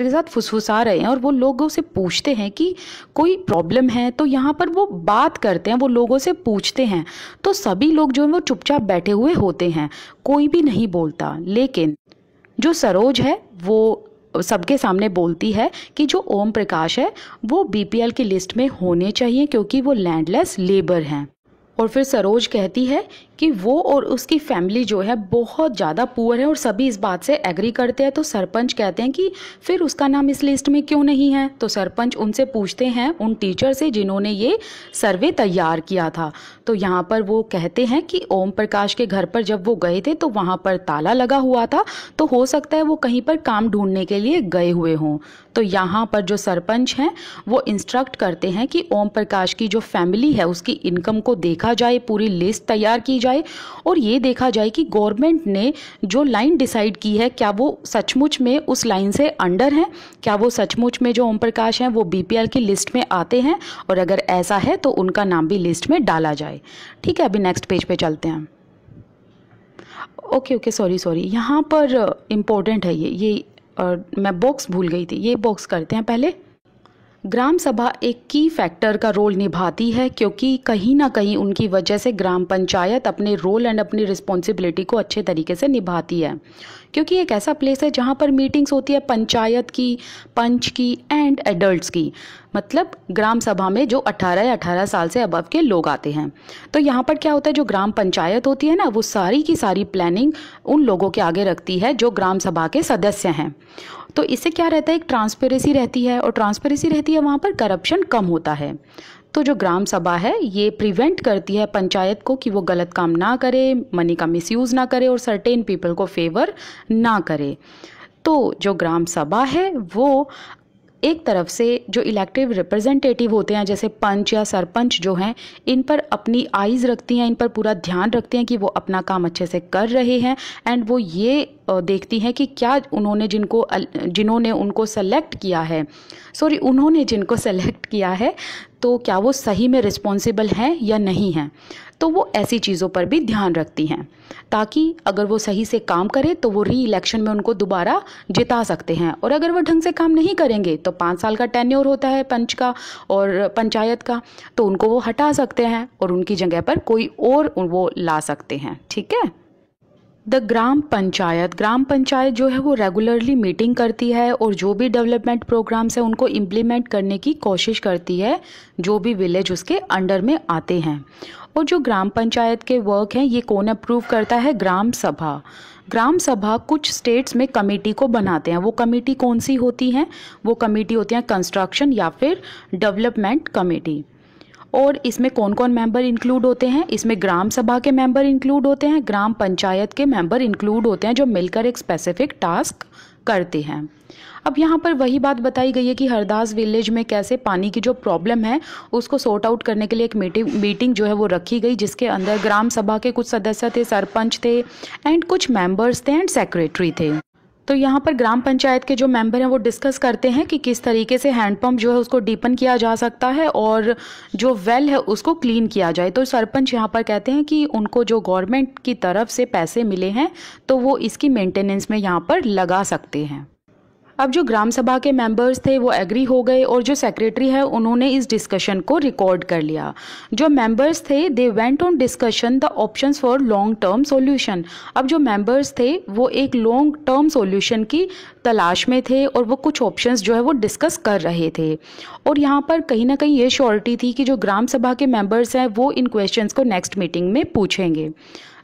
मेरे साथ फुसफुसा रहे हैं और वो लोगों से पूछते हैं कि कोई प्रॉब्लम है तो यहाँ पर वो बात करते हैं वो लोगों से पूछते हैं तो सभी लोग जो है वो चुपचाप बैठे हुए होते हैं कोई भी नहीं बोलता लेकिन जो सरोज है वो सबके सामने बोलती है कि जो ओम प्रकाश है वो बीपीएल की लिस्ट में होने चाहिए क्योंकि वो लैंडलेस लेबर हैं और फिर सरोज कहती है कि वो और उसकी फैमिली जो है बहुत ज़्यादा पुअर है और सभी इस बात से एग्री करते हैं तो सरपंच कहते हैं कि फिर उसका नाम इस लिस्ट में क्यों नहीं है तो सरपंच उनसे पूछते हैं उन टीचर से जिन्होंने ये सर्वे तैयार किया था तो यहाँ पर वो कहते हैं कि ओम प्रकाश के घर पर जब वो गए थे तो वहाँ पर ताला लगा हुआ था तो हो सकता है वो कहीं पर काम ढूंढने के लिए गए हुए हों तो यहाँ पर जो सरपंच हैं वो इंस्ट्रक्ट करते हैं कि ओम प्रकाश की जो फैमिली है उसकी इनकम को देखा देखा जाए पूरी लिस्ट तैयार की जाए और ये देखा जाए कि गवर्नमेंट ने जो लाइन डिसाइड की है क्या वो सचमुच में उस लाइन से अंडर हैं क्या वो सचमुच में जो ओम प्रकाश हैं वो बीपीएल की लिस्ट में आते हैं और अगर ऐसा है तो उनका नाम भी लिस्ट में डाला जाए ठीक है अभी नेक्स्ट पेज पे चलते हैं ओके ओके सॉरी सॉरी यहाँ पर इम्पोर्टेंट है ये ये और मैं बॉक्स भूल गई थी ये बॉक्स करते हैं पहले ग्राम सभा एक की फैक्टर का रोल निभाती है क्योंकि कहीं ना कहीं उनकी वजह से ग्राम पंचायत अपने रोल एंड अपनी रिस्पॉन्सिबिलिटी को अच्छे तरीके से निभाती है क्योंकि एक ऐसा प्लेस है जहाँ पर मीटिंग्स होती है पंचायत की पंच की एंड एडल्ट्स की मतलब ग्राम सभा में जो 18 या 18 साल से अबव के लोग आते हैं तो यहाँ पर क्या होता है जो ग्राम पंचायत होती है ना वो सारी की सारी प्लानिंग उन लोगों के आगे रखती है जो ग्राम सभा के सदस्य हैं तो इससे क्या रहता है एक ट्रांसपेरेंसी रहती है और ट्रांसपेरेंसी रहती होती है वहाँ पर करप्शन कम होता है तो जो ग्राम सभा है ये प्रिवेंट करती है पंचायत को कि वो गलत काम ना करे मनी का मिसयूज़ ना करे और सर्टेन पीपल को फेवर ना करे तो जो ग्राम सभा है वो एक तरफ से जो इलेक्टिव रिप्रेजेंटेटिव होते हैं जैसे पंच या सरपंच जो हैं इन पर अपनी आइज़ रखती हैं इन पर पूरा ध्यान रखते हैं कि वो अपना काम अच्छे से कर रहे हैं एंड वो ये देखती हैं कि क्या उन्होंने जिनको जिन्होंने उनको सेलेक्ट किया है सॉरी उन्होंने जिनको सेलेक्ट किया है तो क्या वो सही में रिस्पॉन्सिबल हैं या नहीं हैं तो वो ऐसी चीज़ों पर भी ध्यान रखती हैं ताकि अगर वो सही से काम करें तो वो री इलेक्शन में उनको दोबारा जिता सकते हैं और अगर वो ढंग से काम नहीं करेंगे तो पाँच साल का टेन्योर होता है पंच का और पंचायत का तो उनको वो हटा सकते हैं और उनकी जगह पर कोई और वो ला सकते हैं ठीक है द ग्राम पंचायत ग्राम पंचायत जो है वो रेगुलरली मीटिंग करती है और जो भी डेवलपमेंट प्रोग्राम्स हैं उनको इम्प्लीमेंट करने की कोशिश करती है जो भी विलेज उसके अंडर में आते हैं और जो ग्राम पंचायत के वर्क हैं ये कौन अप्रूव करता है ग्राम सभा ग्राम सभा कुछ स्टेट्स में कमेटी को बनाते हैं वो कमेटी कौन सी होती हैं वो कमेटी होती हैं कंस्ट्रक्शन या फिर डेवलपमेंट कमेटी और इसमें कौन कौन मेंबर इंक्लूड होते हैं इसमें ग्राम सभा के मेंबर इंक्लूड होते हैं ग्राम पंचायत के मेंबर इंक्लूड होते हैं जो मिलकर एक स्पेसिफिक टास्क करते हैं अब यहाँ पर वही बात बताई गई है कि हरदास विलेज में कैसे पानी की जो प्रॉब्लम है उसको सॉर्ट आउट करने के लिए एक मीटिंग मीटिंग जो है वो रखी गई जिसके अंदर ग्राम सभा के कुछ सदस्य थे सरपंच थे एंड कुछ मेंबर्स थे एंड सेक्रेटरी थे तो यहाँ पर ग्राम पंचायत के जो मेंबर हैं वो डिस्कस करते हैं कि किस तरीके से हैंडपम्प जो है उसको डीपन किया जा सकता है और जो वेल है उसको क्लीन किया जाए तो सरपंच यहाँ पर कहते हैं कि उनको जो गवर्नमेंट की तरफ से पैसे मिले हैं तो वो इसकी मेंटेनेंस में यहाँ पर लगा सकते हैं अब जो ग्राम सभा के मेंबर्स थे वो एग्री हो गए और जो सेक्रेटरी है उन्होंने इस डिस्कशन को रिकॉर्ड कर लिया जो मेंबर्स थे they went on discussion the options for long term solution अब जो मेंबर्स थे वो एक लॉन्ग टर्म सॉल्यूशन की तलाश में थे और वो कुछ ऑप्शंस जो है वो डिस्कस कर रहे थे और यहाँ पर कहीं ना कहीं ये श्योरिटी थी कि जो ग्राम सभा के मेंबर्स हैं वो इन क्वेश्चंस को नेक्स्ट मीटिंग में पूछेंगे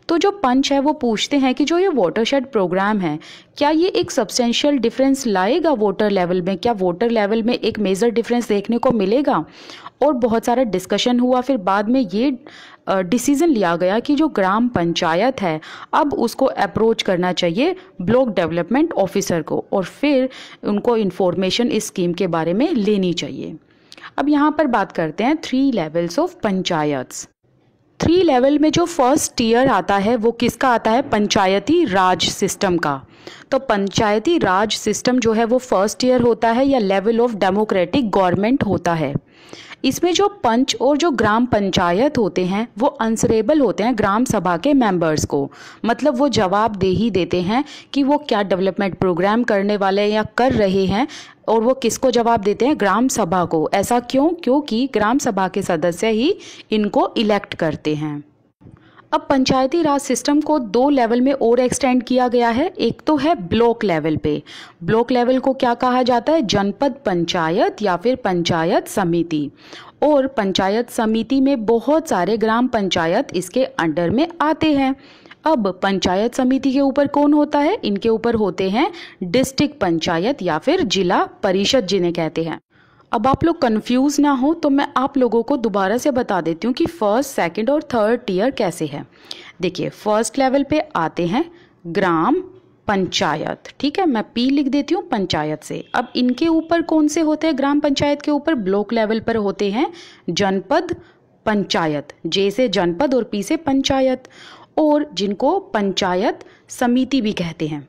तो जो पंच है वो पूछते हैं कि जो ये वाटरशेड प्रोग्राम है क्या ये एक सब्सटेंशियल डिफरेंस लाएगा वाटर लेवल में क्या वाटर लेवल में एक मेजर डिफरेंस देखने को मिलेगा और बहुत सारा डिस्कशन हुआ फिर बाद में ये डिसीज़न लिया गया कि जो ग्राम पंचायत है अब उसको अप्रोच करना चाहिए ब्लॉक डेवलपमेंट ऑफिसर को और फिर उनको इन्फॉर्मेशन इस स्कीम के बारे में लेनी चाहिए अब यहाँ पर बात करते हैं three levels of panchayats three level में जो फर्स्ट टीयर आता है वो किसका आता है पंचायती राज सिस्टम का तो पंचायती राज सिस्टम जो है वो फर्स्ट ईयर होता है या लेवल ऑफ डेमोक्रेटिक गवर्नमेंट होता है इसमें जो पंच और जो ग्राम पंचायत होते हैं वो अंसरेबल होते हैं ग्राम सभा के मेंबर्स को मतलब वो जवाब दे ही देते हैं कि वो क्या डेवलपमेंट प्रोग्राम करने वाले या कर रहे हैं और वो किसको जवाब देते हैं ग्राम सभा को ऐसा क्यों क्योंकि ग्राम सभा के सदस्य ही इनको इलेक्ट करते हैं अब पंचायती राज सिस्टम को दो लेवल में और एक्सटेंड किया गया है एक तो है ब्लॉक लेवल पे ब्लॉक लेवल को क्या कहा जाता है जनपद पंचायत या फिर पंचायत समिति और पंचायत समिति में बहुत सारे ग्राम पंचायत इसके अंडर में आते हैं अब पंचायत समिति के ऊपर कौन होता है इनके ऊपर होते हैं डिस्ट्रिक्ट पंचायत या फिर जिला परिषद जिन्हें कहते हैं अब आप लोग कंफ्यूज ना हो तो मैं आप लोगों को दोबारा से बता देती हूँ कि फर्स्ट सेकंड और थर्ड टीयर कैसे है देखिए फर्स्ट लेवल पे आते हैं ग्राम पंचायत ठीक है मैं पी लिख देती हूँ पंचायत से अब इनके ऊपर कौन से होते हैं ग्राम पंचायत के ऊपर ब्लॉक लेवल पर होते हैं जनपद पंचायत जे से जनपद और पी से पंचायत और जिनको पंचायत समिति भी कहते हैं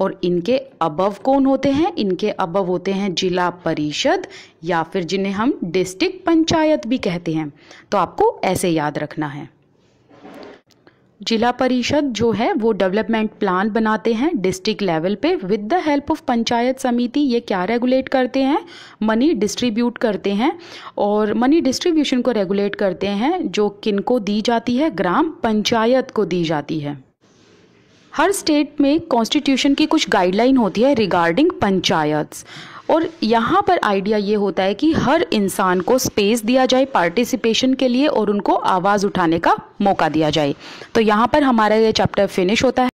और इनके अबव कौन होते हैं इनके अबव होते हैं जिला परिषद या फिर जिन्हें हम डिस्ट्रिक्ट पंचायत भी कहते हैं तो आपको ऐसे याद रखना है जिला परिषद जो है वो डेवलपमेंट प्लान बनाते हैं डिस्ट्रिक्ट लेवल पे with the help of panchayat samiti ये क्या रेगुलेट करते हैं मनी डिस्ट्रीब्यूट करते हैं और मनी डिस्ट्रीब्यूशन को रेगुलेट करते हैं जो किन को दी जाती है ग्राम पंचायत को दी जाती है हर स्टेट में कॉन्स्टिट्यूशन की कुछ गाइडलाइन होती है रिगार्डिंग पंचायत और यहाँ पर आइडिया ये होता है कि हर इंसान को स्पेस दिया जाए पार्टिसिपेशन के लिए और उनको आवाज़ उठाने का मौका दिया जाए तो यहाँ पर हमारा ये चैप्टर फिनिश होता है